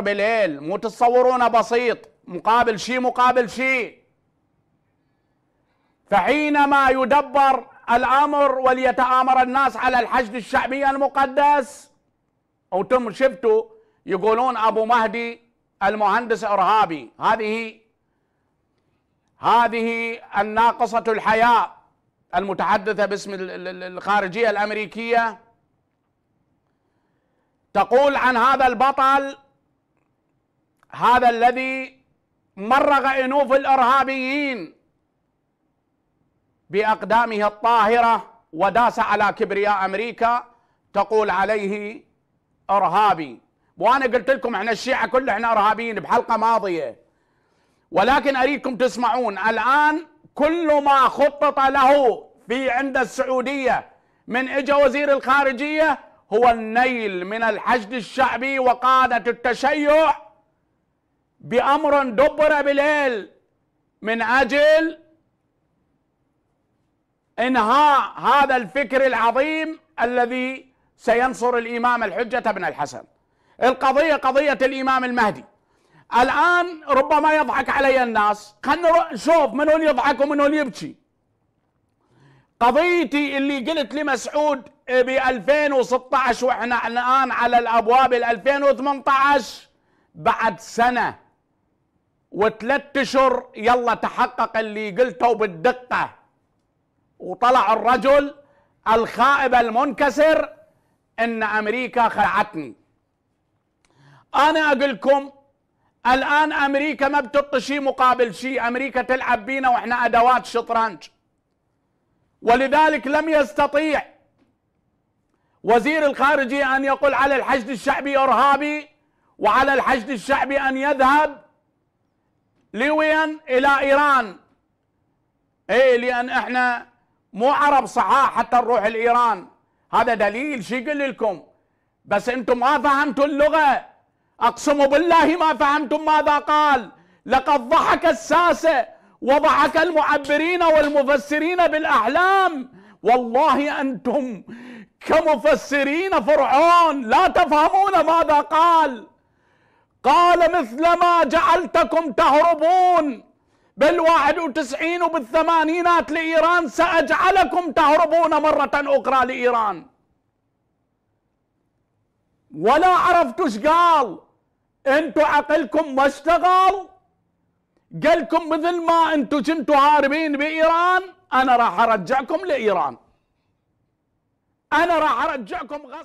بليل مو تتصورونه بسيط مقابل شيء مقابل شيء فحينما يدبر الامر وليتآمر الناس على الحشد الشعبي المقدس تم شفتوا يقولون ابو مهدي المهندس ارهابي هذه هذه الناقصة الحياء المتحدثة باسم الخارجية الامريكية تقول عن هذا البطل هذا الذي مرغ انوف الارهابيين باقدامه الطاهره وداس على كبرياء امريكا تقول عليه ارهابي وانا قلت لكم احنا الشيعه كلنا احنا ارهابيين بحلقه ماضيه ولكن اريدكم تسمعون الان كل ما خطط له في عند السعوديه من اجى وزير الخارجيه هو النيل من الحشد الشعبي وقاده التشيع بأمر دبر بالليل من أجل إنهاء هذا الفكر العظيم الذي سينصر الإمام الحجة بن الحسن القضية قضية الإمام المهدي الآن ربما يضحك علي الناس خلنا نشوف من هون يضحك ومن هون يبكي قضيتي اللي قلت لمسعود ب 2016 واحنا الان على الابواب ال 2018 بعد سنه وثلاث اشهر يلا تحقق اللي قلته بالدقه وطلع الرجل الخائب المنكسر ان امريكا خلعتني انا اقول لكم الان امريكا ما بتعطي شيء مقابل شيء امريكا تلعب بينا واحنا ادوات شطرنج ولذلك لم يستطيع وزير الخارجيه ان يقول على الحشد الشعبي ارهابي وعلى الحشد الشعبي ان يذهب ليبيا الى ايران ايه لان احنا مو عرب صحاح حتى نروح لايران هذا دليل شو يقول لكم بس انتم ما فهمتوا اللغه اقسم بالله ما فهمتم ماذا قال لقد ضحك الساسه وضحك المعبرين والمفسرين بالاحلام والله انتم كمفسرين فرعون لا تفهمون ماذا قال قال مثلما جعلتكم تهربون بال91 وبالثمانينات لإيران سأجعلكم تهربون مرة أخرى لإيران ولا عرفتوا ايش قال انتوا عقلكم ما اشتغل قالكم مثل ما انتوا كنتوا هاربين بإيران أنا راح أرجعكم لإيران أنا راح أرجعكم غصب